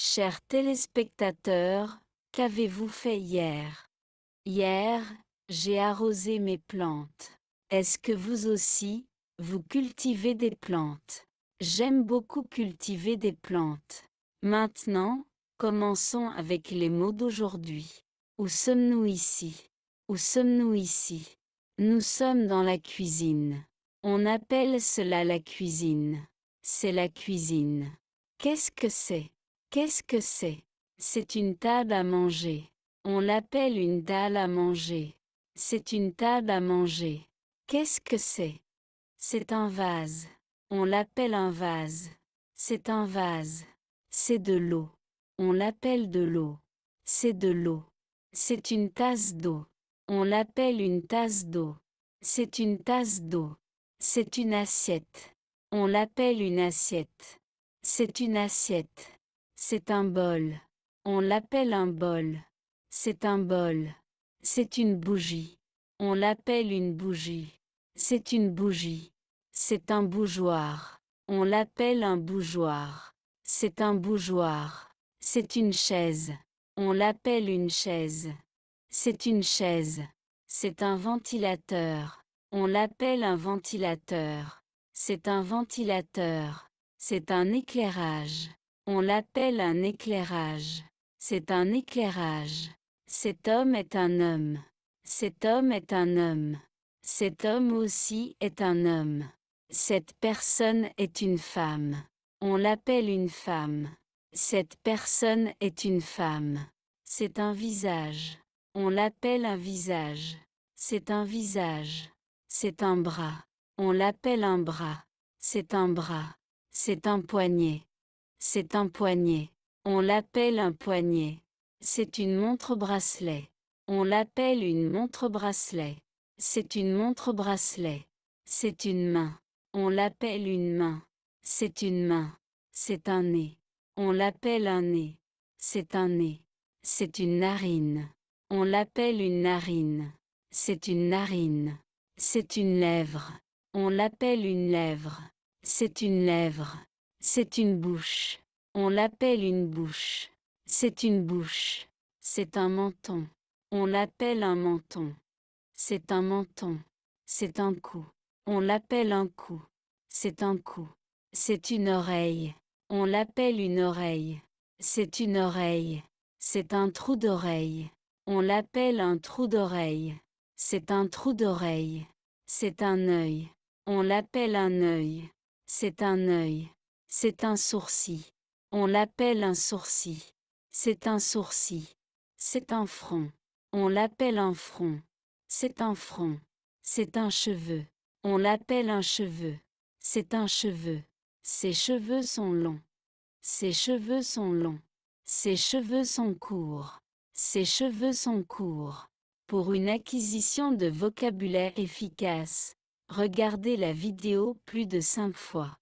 Chers téléspectateurs, qu'avez-vous fait hier Hier, j'ai arrosé mes plantes. Est-ce que vous aussi, vous cultivez des plantes J'aime beaucoup cultiver des plantes. Maintenant, commençons avec les mots d'aujourd'hui. Où sommes-nous ici Où sommes-nous ici Nous sommes dans la cuisine. On appelle cela la cuisine. C'est la cuisine. Qu'est-ce que c'est Qu'est-ce que c'est C'est une table à manger. On l'appelle une dalle à manger. C'est une table à manger. Qu'est-ce que c'est C'est un vase. On l'appelle un vase. C'est un vase. C'est de l'eau. On l'appelle de l'eau. C'est de l'eau. C'est une tasse d'eau. On l'appelle une tasse d'eau. C'est une tasse d'eau. C'est une assiette. On l'appelle une assiette. C'est une assiette. C'est un bol. On l'appelle un bol. C'est un bol. C'est une bougie. On l'appelle une bougie. C'est une bougie. C'est un bougeoir. On l'appelle un bougeoir. C'est un bougeoir. C'est une chaise. On l'appelle une chaise. C'est une chaise. C'est un ventilateur. On l'appelle un ventilateur. C'est un ventilateur. C'est un éclairage. On l'appelle un éclairage. C'est un éclairage. Cet homme est un homme. Cet homme est un homme. Cet homme aussi est un homme. Cette personne est une femme. On l'appelle une femme. Cette personne est une femme. C'est un visage. On l'appelle un visage. C'est un visage. C'est un bras. On l'appelle un bras. C'est un bras. C'est un poignet. C'est un poignet. On l'appelle un poignet. C'est une montre-bracelet. On l'appelle une montre-bracelet. C'est une montre-bracelet. C'est une main. On l'appelle une main. C'est une main. C'est un nez. On l'appelle un nez. C'est un nez. C'est une narine. On l'appelle une narine. C'est une narine. C'est une lèvre. On l'appelle une lèvre. C'est une lèvre. C'est une bouche. On l'appelle une bouche. C'est une bouche. C'est un menton. On l'appelle un menton. C'est un menton. C'est un cou. On l'appelle un cou. C'est un cou. C'est une oreille. On l'appelle une oreille. C'est une oreille. C'est un trou d'oreille. On l'appelle un trou d'oreille. C'est un trou d'oreille. C'est un œil. On l'appelle un œil. C'est un œil. C'est un sourcil. On l'appelle un sourcil. C'est un sourcil. C'est un front. On l'appelle un front. C'est un front. C'est un cheveu. On l'appelle un cheveu. C'est un cheveu. Ses cheveux sont longs. Ses cheveux sont longs. Ses cheveux sont courts. Ses cheveux sont courts. Pour une acquisition de vocabulaire efficace, regardez la vidéo plus de cinq fois.